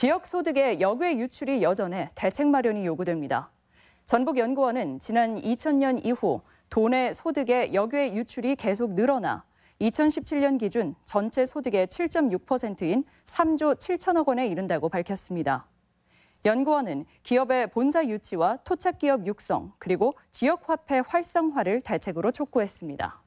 지역 소득의 역외 유출이 여전해 대책 마련이 요구됩니다. 전북연구원은 지난 2000년 이후 돈의 소득의 역외 유출이 계속 늘어나 2017년 기준 전체 소득의 7.6%인 3조 7천억 원에 이른다고 밝혔습니다. 연구원은 기업의 본사 유치와 토착 기업 육성 그리고 지역 화폐 활성화를 대책으로 촉구했습니다.